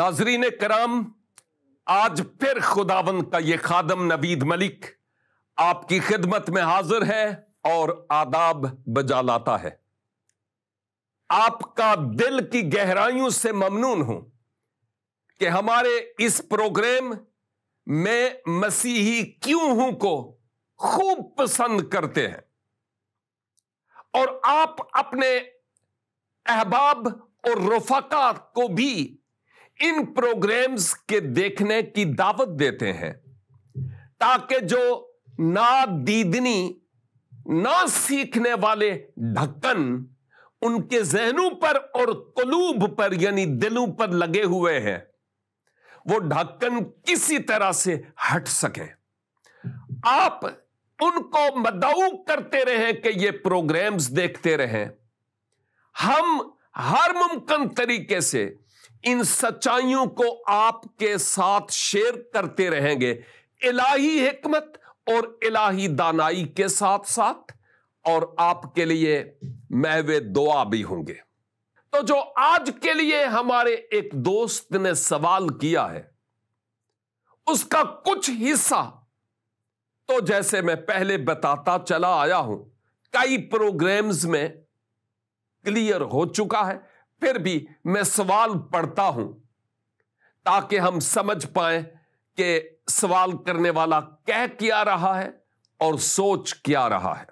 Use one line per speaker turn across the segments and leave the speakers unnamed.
नाजरीन कराम आज फिर खुदावन का ये खादम नबीद मलिक आपकी खिदमत में हाजिर है और आदाब बजा लाता है आपका दिल की गहराइयों से ममनून हूं कि हमारे इस प्रोग्राम में मसीही क्यों हूं को खूब पसंद करते हैं और आप अपने अहबाब और रफाका को भी इन प्रोग्राम्स के देखने की दावत देते हैं ताकि जो ना दीदनी ना सीखने वाले ढक्कन उनके जहनों पर और कलूब पर यानी दिलों पर लगे हुए हैं वो ढक्कन किसी तरह से हट सके आप उनको मदाऊ करते रहें कि ये प्रोग्राम्स देखते रहें हम हर मुमकिन तरीके से इन सच्चाइयों को आपके साथ शेयर करते रहेंगे इलाही हिकमत और इलाही दानाई के साथ साथ और आपके लिए महवे दुआ भी होंगे तो जो आज के लिए हमारे एक दोस्त ने सवाल किया है उसका कुछ हिस्सा तो जैसे मैं पहले बताता चला आया हूं कई प्रोग्राम्स में क्लियर हो चुका है फिर भी मैं सवाल पढ़ता हूं ताकि हम समझ पाए कि सवाल करने वाला कह क्या रहा है और सोच क्या रहा है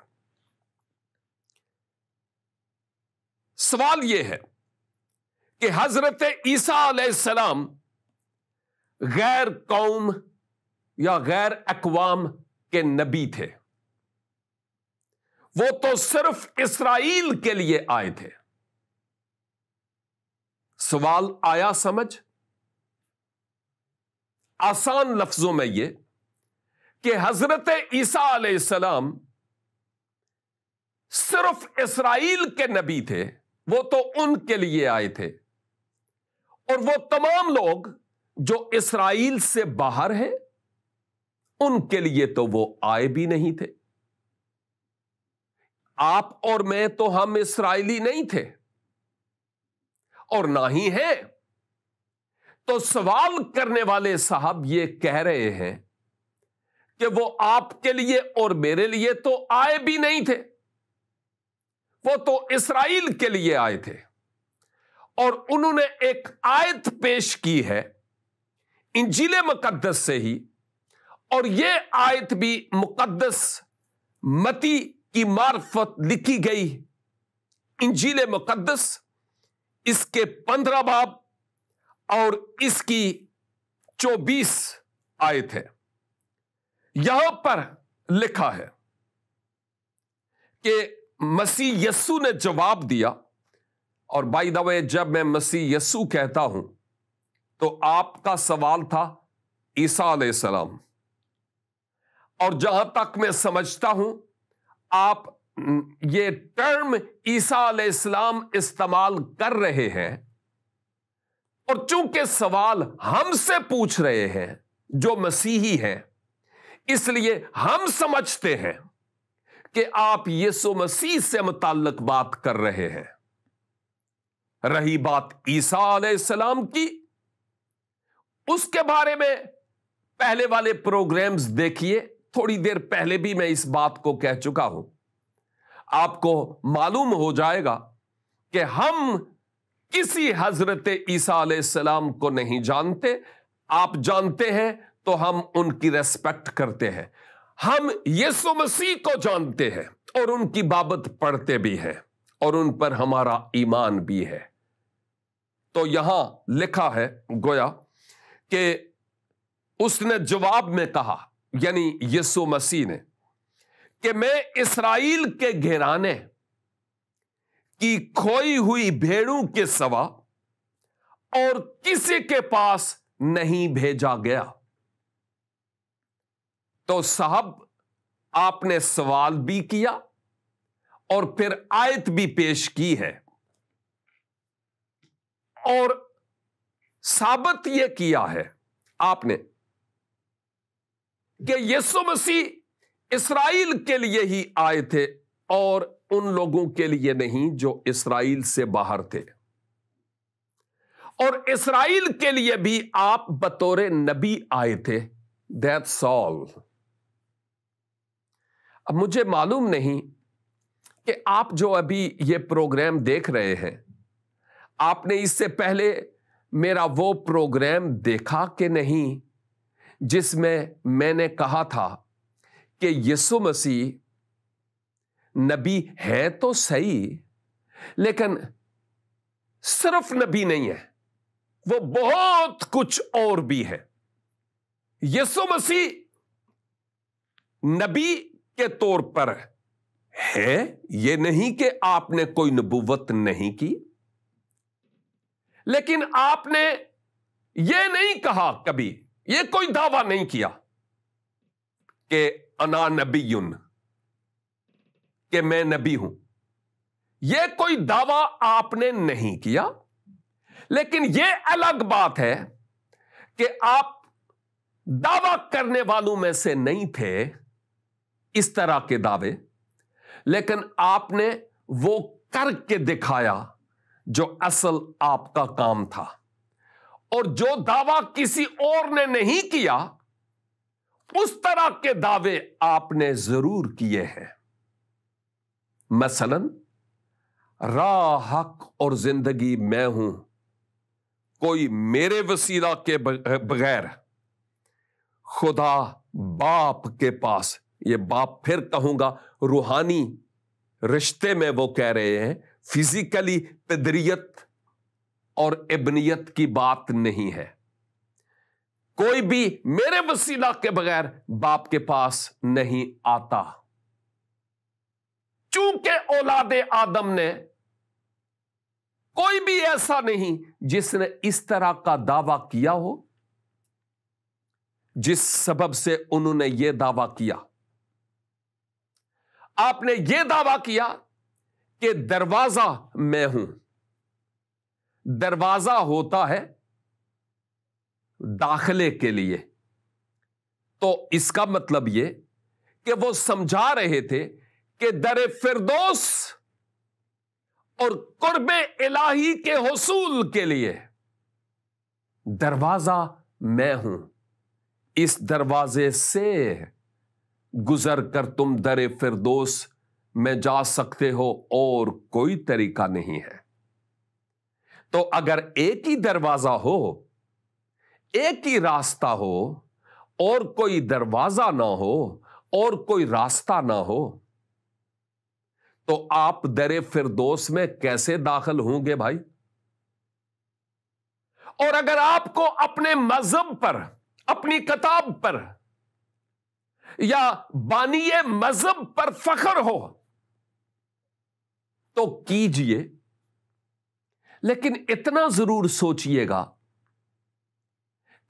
सवाल यह है कि हजरत ईसा सलाम गैर कौम या गैर अकवाम के नबी थे वो तो सिर्फ इसराइल के लिए आए थे सवाल आया समझ आसान लफ्जों में ये कि हजरत ईसा सलाम सिर्फ इसराइल के नबी थे वो तो उनके लिए आए थे और वो तमाम लोग जो इसराइल से बाहर हैं उनके लिए तो वो आए भी नहीं थे आप और मैं तो हम इसराइली नहीं थे और ना ही है तो सवाल करने वाले साहब ये कह रहे हैं कि वो आपके लिए और मेरे लिए तो आए भी नहीं थे वो तो इसराइल के लिए आए थे और उन्होंने एक आयत पेश की है इंजिल मुकदस से ही और ये आयत भी मुकदस मती की मार्फत लिखी गई इंजिल मुकदस इसके पंद्रह बाब और इसकी चौबीस आयत है यहां पर लिखा है कि मसीह यस्सु ने जवाब दिया और बाई दवे जब मैं मसीह यस्सु कहता हूं तो आपका सवाल था ईसा सलाम और जहां तक मैं समझता हूं आप ये टर्म ईसा इस्लाम इस्तेमाल कर रहे हैं और चूंकि सवाल हमसे पूछ रहे हैं जो मसीही हैं इसलिए हम समझते हैं कि आप यीशु मसीह से मुतालक बात कर रहे हैं रही बात ईसा सलाम की उसके बारे में पहले वाले प्रोग्राम्स देखिए थोड़ी देर पहले भी मैं इस बात को कह चुका हूं आपको मालूम हो जाएगा कि हम किसी हजरत ईसा सलाम को नहीं जानते आप जानते हैं तो हम उनकी रेस्पेक्ट करते हैं हम यीशु मसीह को जानते हैं और उनकी बाबत पढ़ते भी हैं और उन पर हमारा ईमान भी है तो यहां लिखा है गोया कि उसने जवाब में कहा यानी यीशु मसीह ने कि मैं इसराइल के घेराने की खोई हुई भेड़ों के सवा और किसी के पास नहीं भेजा गया तो साहब आपने सवाल भी किया और फिर आयत भी पेश की है और साबित यह किया है आपने कि यीशु मसीह इसराइल के लिए ही आए थे और उन लोगों के लिए नहीं जो इसराइल से बाहर थे और इसराइल के लिए भी आप बतौरे नबी आए थे दैट सॉल अब मुझे मालूम नहीं कि आप जो अभी ये प्रोग्राम देख रहे हैं आपने इससे पहले मेरा वो प्रोग्राम देखा कि नहीं जिसमें मैंने कहा था कि यीशु मसीह नबी है तो सही लेकिन सिर्फ नबी नहीं है वो बहुत कुछ और भी है यसु मसीह नबी के तौर पर है ये नहीं कि आपने कोई नबूवत नहीं की लेकिन आपने ये नहीं कहा कभी ये कोई दावा नहीं किया कि अना नबीयुन कि मैं नबी हूं यह कोई दावा आपने नहीं किया लेकिन यह अलग बात है कि आप दावा करने वालों में से नहीं थे इस तरह के दावे लेकिन आपने वो करके दिखाया जो असल आपका काम था और जो दावा किसी और ने नहीं किया उस तरह के दावे आपने जरूर किए हैं मसलन राह हक और जिंदगी मैं हूं कोई मेरे वसीला के बगैर खुदा बाप के पास ये बाप फिर कहूंगा रूहानी रिश्ते में वो कह रहे हैं फिजिकली तदरीयत और इबनियत की बात नहीं है कोई भी मेरे वसीला के बगैर बाप के पास नहीं आता चूंकि औलादे आदम ने कोई भी ऐसा नहीं जिसने इस तरह का दावा किया हो जिस सबब से उन्होंने यह दावा किया आपने यह दावा किया कि दरवाजा मैं हूं दरवाजा होता है दाखले के लिए तो इसका मतलब ये कि वो समझा रहे थे कि दर फिरदोस और कुर्ब इलाही के हसूल के लिए दरवाजा मैं हूं इस दरवाजे से गुजर कर तुम दर फिरदोस में जा सकते हो और कोई तरीका नहीं है तो अगर एक ही दरवाजा हो एक ही रास्ता हो और कोई दरवाजा ना हो और कोई रास्ता ना हो तो आप दरे फिरदोस में कैसे दाखिल होंगे भाई और अगर आपको अपने मजहब पर अपनी किताब पर या बानिए मजहब पर फखर हो तो कीजिए लेकिन इतना जरूर सोचिएगा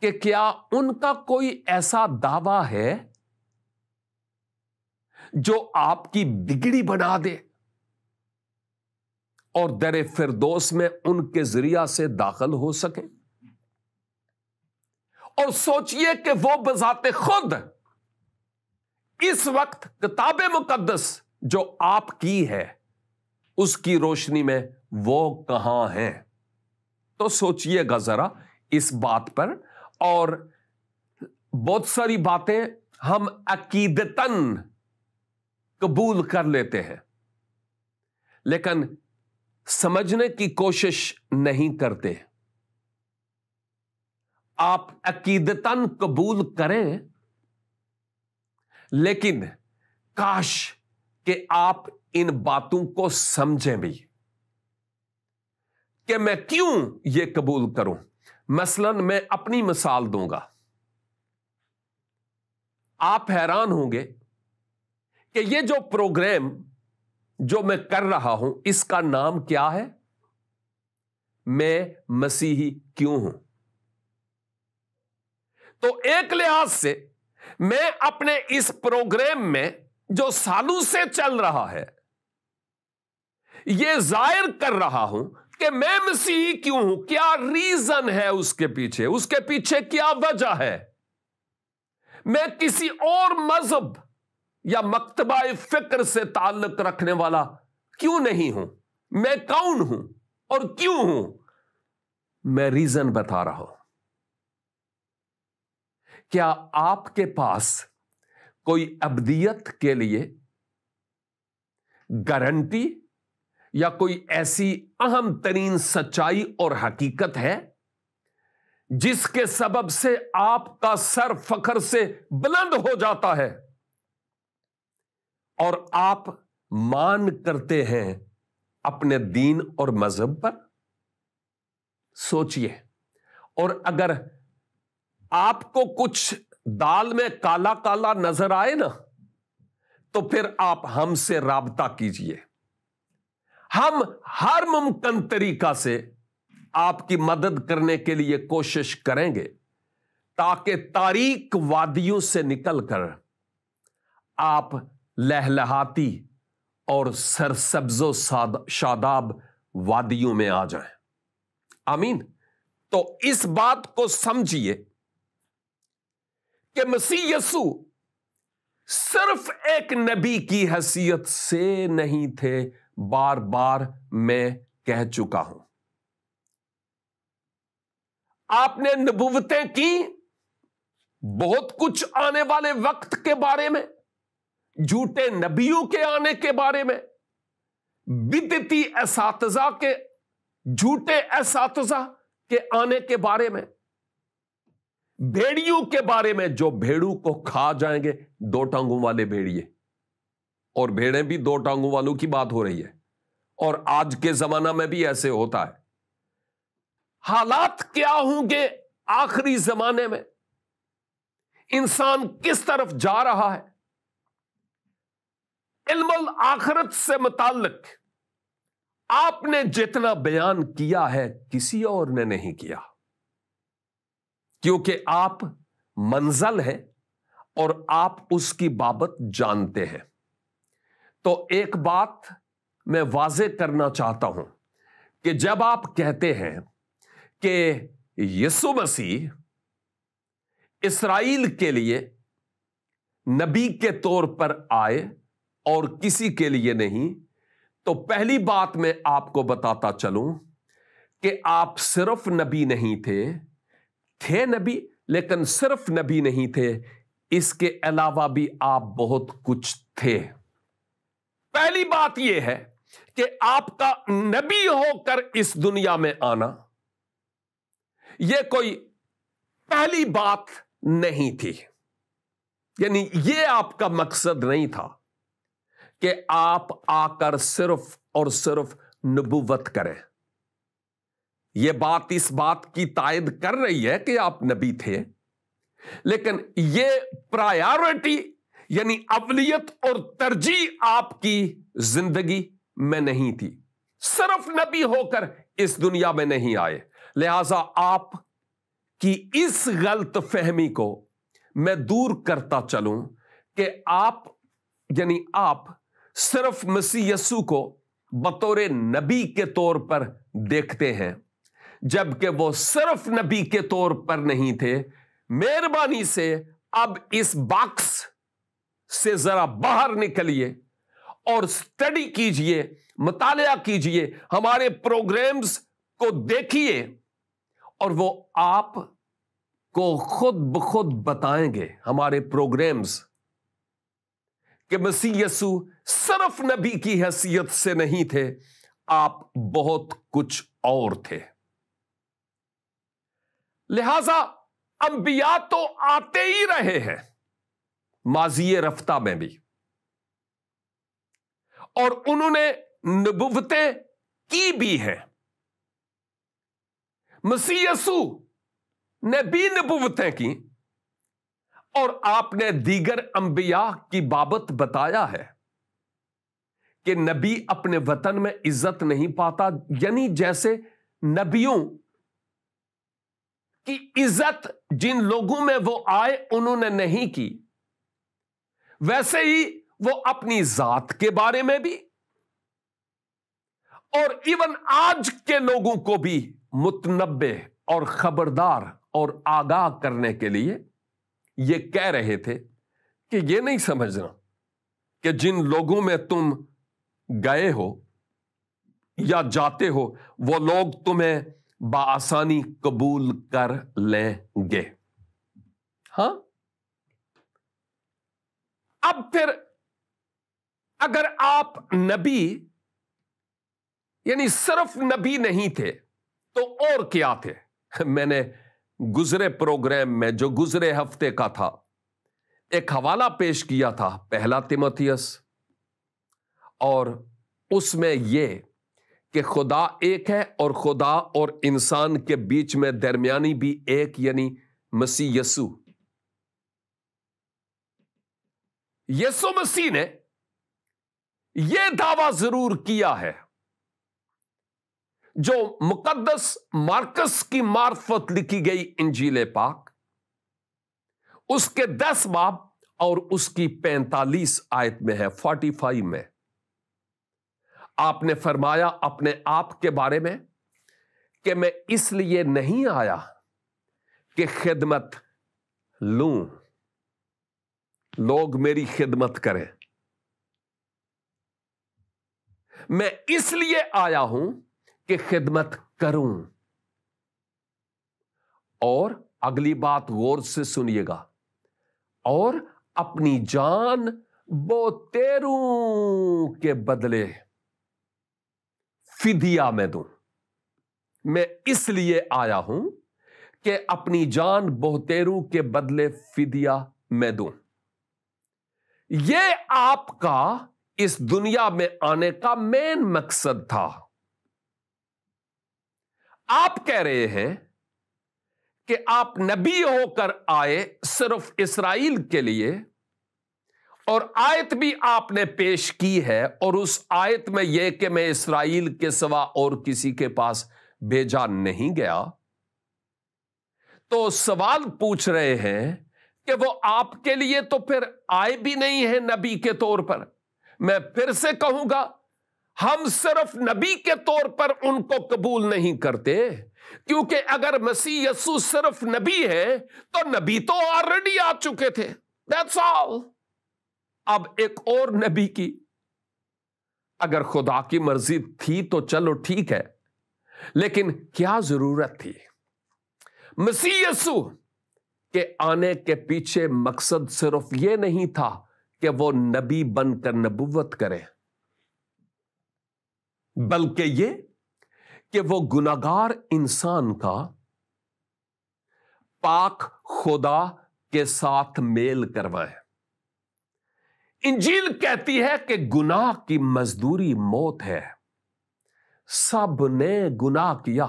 कि क्या उनका कोई ऐसा दावा है जो आपकी बिगड़ी बना दे और दर फिरदोस में उनके जरिया से दाखिल हो सके और सोचिए कि वो बजाते खुद इस वक्त किताब मुकदस जो आपकी है उसकी रोशनी में वो कहां है तो सोचिएगा जरा इस बात पर और बहुत सारी बातें हम अकीदतन कबूल कर लेते हैं लेकिन समझने की कोशिश नहीं करते आप अकीदतन कबूल करें लेकिन काश कि आप इन बातों को समझें भी कि मैं क्यों ये कबूल करूं मसलन मैं अपनी मिसाल दूंगा आप हैरान होंगे कि ये जो प्रोग्राम जो मैं कर रहा हूं इसका नाम क्या है मैं मसीही क्यों हूं तो एक लिहाज से मैं अपने इस प्रोग्राम में जो सालों से चल रहा है यह जाहिर कर रहा हूं कि मैं मसीह क्यों हूं क्या रीजन है उसके पीछे उसके पीछे क्या वजह है मैं किसी और मजहब या मकतबा फिक्र से ताल्लुक रखने वाला क्यों नहीं हूं मैं कौन हूं और क्यों हूं मैं रीजन बता रहा हूं क्या आपके पास कोई अबदियत के लिए गारंटी या कोई ऐसी अहम तरीन सच्चाई और हकीकत है जिसके सबब से आपका सर फखर से बुलंद हो जाता है और आप मान करते हैं अपने दीन और मजहब पर सोचिए और अगर आपको कुछ दाल में काला काला नजर आए ना तो फिर आप हमसे रबता कीजिए हम हर मुमकिन तरीका से आपकी मदद करने के लिए कोशिश करेंगे ताकि तारीख वादियों से निकलकर आप लहलहाती और सरसब्जो शादाब वादियों में आ जाएं। आमीन तो इस बात को समझिए कि मसीह यसु सिर्फ एक नबी की हैसियत से नहीं थे बार बार मैं कह चुका हूं आपने नबूवतें की बहुत कुछ आने वाले वक्त के बारे में झूठे नबियों के आने के बारे में बिदती इसातजा के झूठे इसातजा के आने के बारे में भेड़ियों के बारे में जो भेड़ू को खा जाएंगे दो टांगों वाले भेड़िए और भेड़ें भी दो टांगों वालों की बात हो रही है और आज के जमाना में भी ऐसे होता है हालात क्या होंगे आखिरी जमाने में इंसान किस तरफ जा रहा है इल्मल आखरत से मुतालिक आपने जितना बयान किया है किसी और ने नहीं किया क्योंकि आप मंजल हैं और आप उसकी बाबत जानते हैं तो एक बात मैं वाजे करना चाहता हूं कि जब आप कहते हैं कि यसु मसीह इसराइल के लिए नबी के तौर पर आए और किसी के लिए नहीं तो पहली बात मैं आपको बताता चलूं कि आप सिर्फ नबी नहीं थे थे नबी लेकिन सिर्फ नबी नहीं थे इसके अलावा भी आप बहुत कुछ थे पहली बात यह है कि आपका नबी होकर इस दुनिया में आना यह कोई पहली बात नहीं थी यानी यह आपका मकसद नहीं था कि आप आकर सिर्फ और सिर्फ नबूवत करें यह बात इस बात की तायद कर रही है कि आप नबी थे लेकिन यह प्रायोरिटी यानी अवलियत और तरजीह आपकी जिंदगी में नहीं थी सिर्फ नबी होकर इस दुनिया में नहीं आए लिहाजा आप की इस गलत फहमी को मैं दूर करता चलूं कि आप यानी आप सिर्फ मसीह यसु को बतौर नबी के तौर पर देखते हैं जबकि वो सिर्फ नबी के तौर पर नहीं थे मेहरबानी से अब इस बॉक्स से जरा बाहर निकलिए और स्टडी कीजिए मतलब कीजिए हमारे प्रोग्राम्स को देखिए और वो आप को खुद ब खुद बताएंगे हमारे प्रोग्राम्स कि मसीह यसु सिर्फ नबी की हैसियत से नहीं थे आप बहुत कुछ और थे लिहाजा अंबिया तो आते ही रहे हैं माजी रफ्ता में भी और उन्होंने नबुवतें की भी हैं मसीह ने भी नबुवतें की और आपने दीगर अंबिया की बाबत बताया है कि नबी अपने वतन में इज्जत नहीं पाता यानी जैसे नबियों की इज्जत जिन लोगों में वो आए उन्होंने नहीं की वैसे ही वो अपनी जात के बारे में भी और इवन आज के लोगों को भी मुतनबे और खबरदार और आगाह करने के लिए ये कह रहे थे कि ये नहीं समझना कि जिन लोगों में तुम गए हो या जाते हो वो लोग तुम्हें बासानी कबूल कर लेंगे हाँ अब फिर अगर आप नबी यानी सिर्फ नबी नहीं थे तो और क्या थे मैंने गुजरे प्रोग्राम में जो गुजरे हफ्ते का था एक हवाला पेश किया था पहला तिमथियस और उसमें यह कि खुदा एक है और खुदा और इंसान के बीच में दरमियानी भी एक यानी मसीयसू यसु मसीह ने यह दावा जरूर किया है जो मुकदस मार्कस की मार्फत लिखी गई इंजीले पाक उसके दस बाब और उसकी पैंतालीस आयत में है फोर्टी फाइव में आपने फरमाया अपने आप के बारे में कि मैं इसलिए नहीं आया कि खिदमत लूं लोग मेरी खिदमत करें मैं इसलिए आया हूं कि खिदमत करूं और अगली बात गौर से सुनिएगा और अपनी जान बोतेरू के बदले फिदिया में दूं मैं इसलिए आया हूं कि अपनी जान बोतेरू के बदले फिदिया मैं दूं ये आपका इस दुनिया में आने का मेन मकसद था आप कह रहे हैं कि आप नबी होकर आए सिर्फ इसराइल के लिए और आयत भी आपने पेश की है और उस आयत में यह कि मैं इसराइल के सिवा और किसी के पास भेजा नहीं गया तो सवाल पूछ रहे हैं कि वो आपके लिए तो फिर आए भी नहीं है नबी के तौर पर मैं फिर से कहूंगा हम सिर्फ नबी के तौर पर उनको कबूल नहीं करते क्योंकि अगर मसीह यसु सिर्फ नबी है तो नबी तो ऑलरेडी आ चुके थे दैट्स ऑल अब एक और नबी की अगर खुदा की मर्जी थी तो चलो ठीक है लेकिन क्या जरूरत थी मसीह यसु के आने के पीछे मकसद सिर्फ यह नहीं था कि वो नबी बनकर नबुवत करें बल्कि ये कि वो गुनागार इंसान का पाक खुदा के साथ मेल करवाए इंजील कहती है कि गुनाह की मजदूरी मौत है सब ने गुनाह किया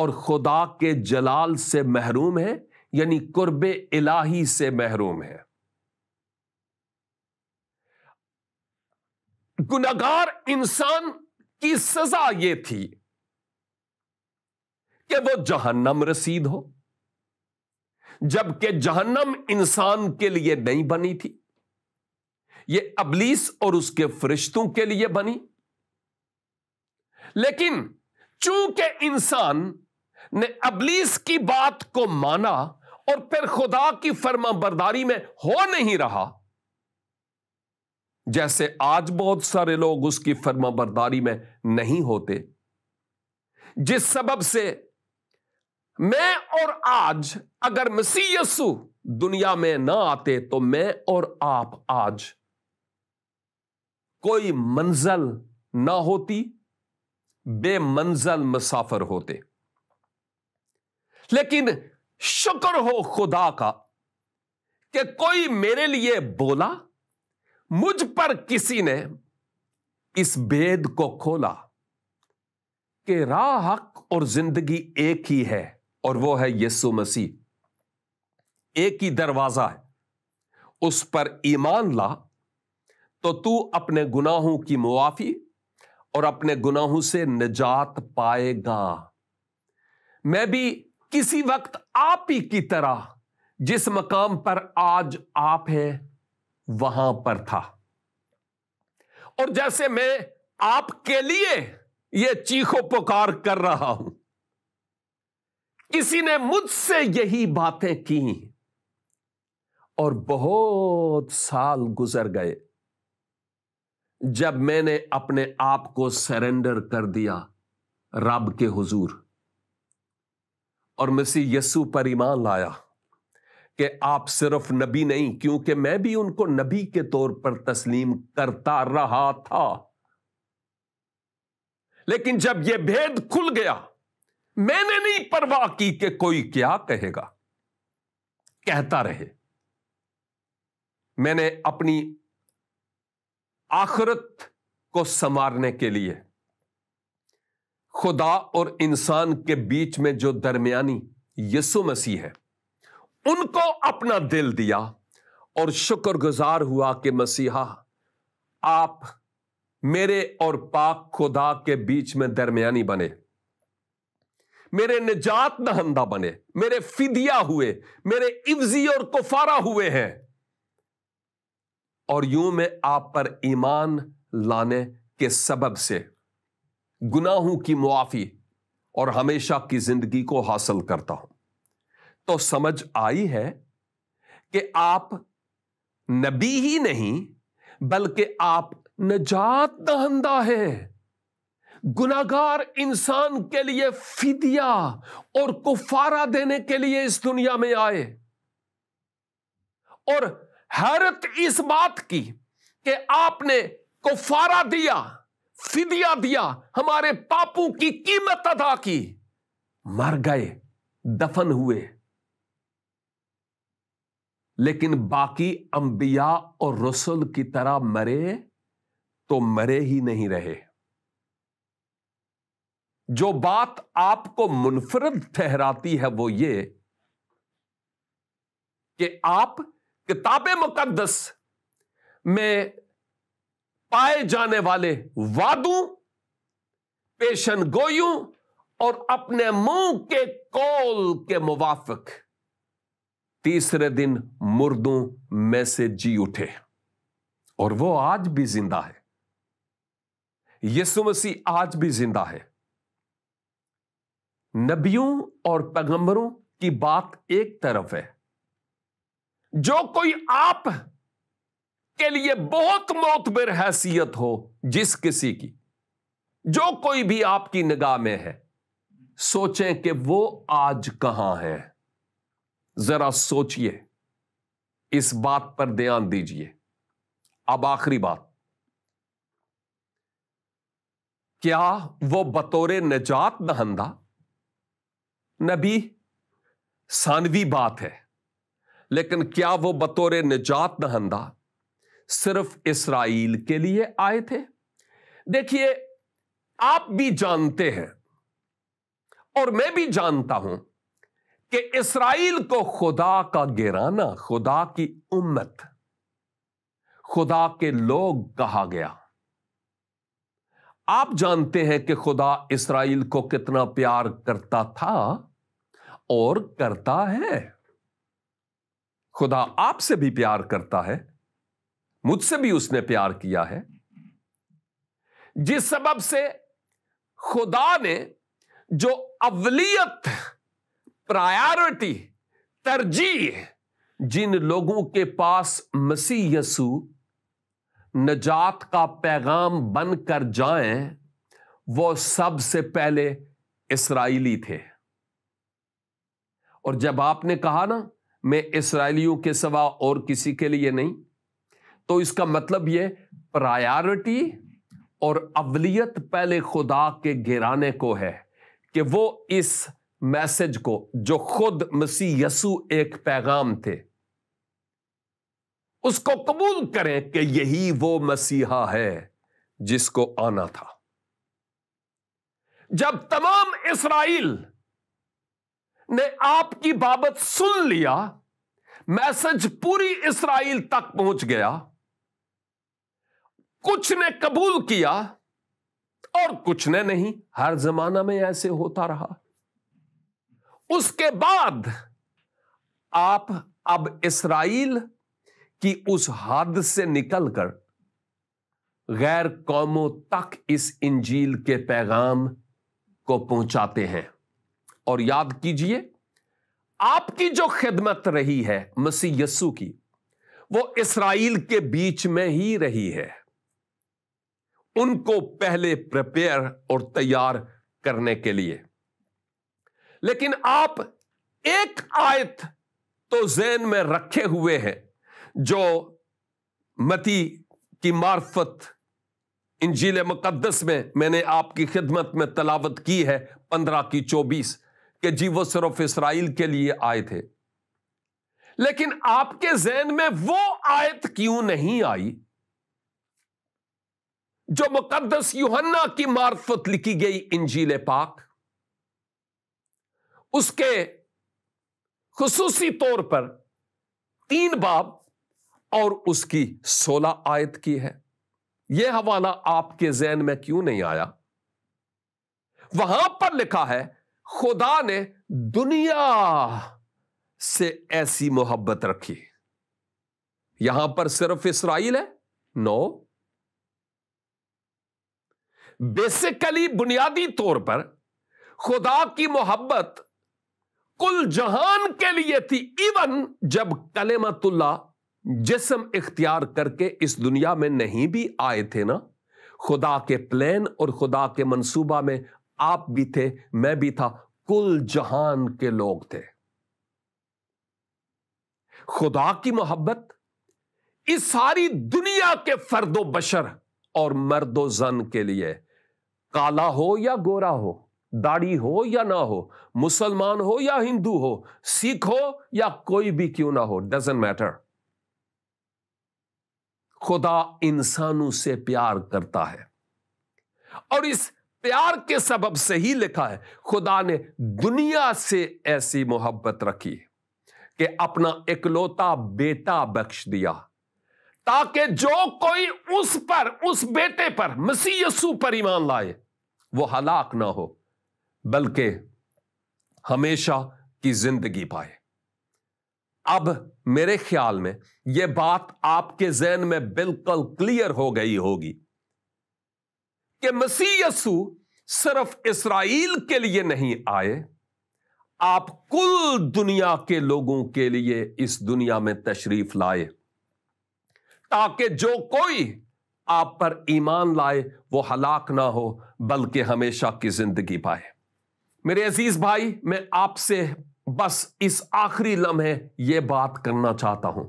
और खुदा के जलाल से महरूम है यानी कुर्ब इलाही से महरूम है गुनागार इंसान की सजा यह थी कि वो जहन्नम रसीद हो जबकि जहन्नम इंसान के लिए नहीं बनी थी ये अबलीस और उसके फरिश्तों के लिए बनी लेकिन चूंकि इंसान ने अबलीस की बात को माना और फिर खुदा की फर्मा बरदारी में हो नहीं रहा जैसे आज बहुत सारे लोग उसकी फर्मा बरदारी में नहीं होते जिस सबब से मैं और आज अगर मसीयसु यसु दुनिया में ना आते तो मैं और आप आज कोई मंजिल ना होती बेमंजिल मुसाफर होते लेकिन शुक्र हो खुदा का कि कोई मेरे लिए बोला मुझ पर किसी ने इस भेद को खोला कि राह हक और जिंदगी एक ही है और वो है यीशु मसीह एक ही दरवाजा है उस पर ईमान ला तो तू अपने गुनाहों की मुआफी और अपने गुनाहों से निजात पाएगा मैं भी किसी वक्त आप ही की तरह जिस मकाम पर आज आप हैं वहां पर था और जैसे मैं आपके लिए यह चीखो पुकार कर रहा हूं किसी ने मुझसे यही बातें की और बहुत साल गुजर गए जब मैंने अपने आप को सरेंडर कर दिया रब के हुजूर और मसीह यसु पर ईमान लाया कि आप सिर्फ नबी नहीं क्योंकि मैं भी उनको नबी के तौर पर तस्लीम करता रहा था लेकिन जब यह भेद खुल गया मैंने नहीं परवाह की कि कोई क्या कहेगा कहता रहे मैंने अपनी आखरत को संवारने के लिए खुदा और इंसान के बीच में जो दरमियानी यसु मसीह है उनको अपना दिल दिया और शुक्रगुजार हुआ कि मसीहा आप मेरे और पाक खुदा के बीच में दरमियानी बने मेरे निजात दहंदा बने मेरे फिदिया हुए मेरे इफ्जी और कुफारा हुए हैं और यूं मैं आप पर ईमान लाने के सबब से गुनाहों की मुआफ़ी और हमेशा की जिंदगी को हासिल करता हूं तो समझ आई है कि आप नबी ही नहीं बल्कि आप नजात दहंदा है गुनागार इंसान के लिए फिदिया और कुफारा देने के लिए इस दुनिया में आए और हैरत इस बात की कि आपने कुफारा दिया फिदिया दिया हमारे पापों की कीमत अदा की मर गए दफन हुए लेकिन बाकी अंबिया और रसुल की तरह मरे तो मरे ही नहीं रहे जो बात आपको मुनफरद ठहराती है वो ये कि आप किताब मुकदस में पाए जाने वाले वादू पेशन गोयों और अपने मुंह के कौल के मुवाफिक तीसरे दिन मुर्दों में से जी उठे और वो आज भी जिंदा है यीशु मसीह आज भी जिंदा है नबियों और पैगंबरों की बात एक तरफ है जो कोई आप के लिए बहुत मोतबिर हैसियत हो जिस किसी की जो कोई भी आपकी निगाह में है सोचें कि वो आज कहां है जरा सोचिए इस बात पर ध्यान दीजिए अब आखिरी बात क्या वो बतौरे निजात दहंदा नबी सानवी बात है लेकिन क्या वो बतौरे निजात दहंदा सिर्फ इसराइल के लिए आए थे देखिए आप भी जानते हैं और मैं भी जानता हूं कि इसराइल को खुदा का गिराना खुदा की उम्मत खुदा के लोग कहा गया आप जानते हैं कि खुदा इसराइल को कितना प्यार करता था और करता है खुदा आपसे भी प्यार करता है मुझसे भी उसने प्यार किया है जिस सबब से खुदा ने जो अवलियत प्रायोरिटी तरजीह जिन लोगों के पास मसीह यसु नजात का पैगाम बन कर जाएं वो सबसे पहले इसराइली थे और जब आपने कहा ना मैं इसराइलियों के सवा और किसी के लिए नहीं तो इसका मतलब ये प्रायोरिटी और अवलियत पहले खुदा के गिराने को है कि वो इस मैसेज को जो खुद मसीह यसु एक पैगाम थे उसको कबूल करें कि यही वो मसीहा है जिसको आना था जब तमाम इसराइल ने आपकी बाबत सुन लिया मैसेज पूरी इसराइल तक पहुंच गया कुछ ने कबूल किया और कुछ ने नहीं हर जमाना में ऐसे होता रहा उसके बाद आप अब इसराइल की उस हद से निकलकर गैर कौमों तक इस इंजील के पैगाम को पहुंचाते हैं और याद कीजिए आपकी जो खिदमत रही है मसीह यस्सु की वो इसराइल के बीच में ही रही है उनको पहले प्रिपेयर और तैयार करने के लिए लेकिन आप एक आयत तो जेन में रखे हुए हैं जो मती की मार्फत इंजील मुकदस में मैंने आपकी खिदमत में तलावत की है पंद्रह की चौबीस के जी वो सिर्फ इसराइल के लिए आए थे लेकिन आपके जहन में वो आयत क्यों नहीं आई जो मुकदस यूहन्ना की मार्फत लिखी गई इंजील पाक उसके खसूसी तौर पर तीन बाब और उसकी सोलह आयत की है यह हवाला आपके जहन में क्यों नहीं आया वहां पर लिखा है खुदा ने दुनिया से ऐसी मोहब्बत रखी यहां पर सिर्फ इसराइल है नो no. बेसिकली बुनियादी तौर पर खुदा की मोहब्बत कुल जहान के लिए थी इवन जब कलेमतुल्ला जिसम इख्तियार करके इस दुनिया में नहीं भी आए थे ना खुदा के प्लान और खुदा के मंसूबा में आप भी थे मैं भी था कुल जहान के लोग थे खुदा की मोहब्बत इस सारी दुनिया के फर्दो बशर और मर्दो जन के लिए काला हो या गोरा हो दाढ़ी हो या ना हो मुसलमान हो या हिंदू हो सिख हो या कोई भी क्यों ना हो डजेंट मैटर खुदा इंसानों से प्यार करता है और इस प्यार के सबब से ही लिखा है खुदा ने दुनिया से ऐसी मोहब्बत रखी कि अपना इकलौता बेटा बख्श दिया ताकि जो कोई उस पर उस बेटे पर मसीह यसू पर ईमान लाए वो हलाक ना हो बल्कि हमेशा की जिंदगी पाए अब मेरे ख्याल में यह बात आपके जहन में बिल्कुल क्लियर हो गई होगी कि मसीह यसू सिर्फ इसराइल के लिए नहीं आए आप कुल दुनिया के लोगों के लिए इस दुनिया में तशरीफ लाए ताकि जो कोई आप पर ईमान लाए वो हलाक ना हो बल्कि हमेशा की जिंदगी पाए मेरे अजीज भाई मैं आपसे बस इस आखिरी लम्हे ये बात करना चाहता हूं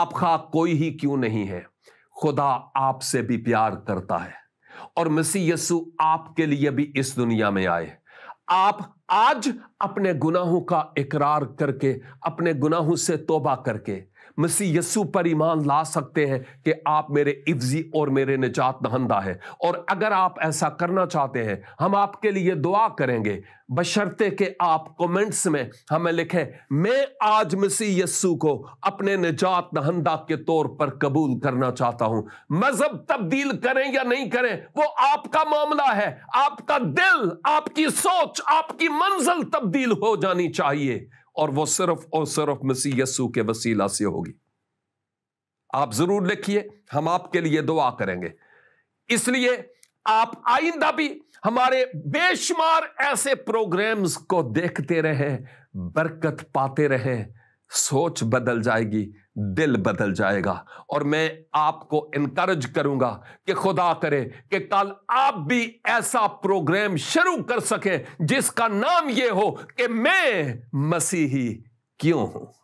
आप खा कोई ही क्यों नहीं है खुदा आपसे भी प्यार करता है और मसीह यसु आपके लिए भी इस दुनिया में आए आप आज अपने गुनाहों का इकरार करके अपने गुनाहों से तोबा करके मसीह यसु पर ईमान ला सकते हैं कि आप मेरे इफ्जी और मेरे निजात दहंदा है और अगर आप ऐसा करना चाहते हैं हम आपके लिए दुआ करेंगे बशर्ते के आप कमेंट्स में हमें लिखें मैं आज मसीह यस्सु को अपने निजात दहंदा के तौर पर कबूल करना चाहता हूं मजहब तब्दील करें या नहीं करें वो आपका मामला है आपका दिल आपकी सोच आपकी मंजिल तब्दील हो जानी चाहिए और वो सिर्फ और सिर्फ मसीह यस्सु के वसीला से होगी आप जरूर लिखिए हम आपके लिए दुआ करेंगे इसलिए आप आइंदा भी हमारे बेशुमार ऐसे प्रोग्राम्स को देखते रहें बरकत पाते रहें सोच बदल जाएगी दिल बदल जाएगा और मैं आपको इनकरेज करूंगा कि खुदा करे कि कल आप भी ऐसा प्रोग्राम शुरू कर सकें जिसका नाम यह हो कि मैं मसीही क्यों हूं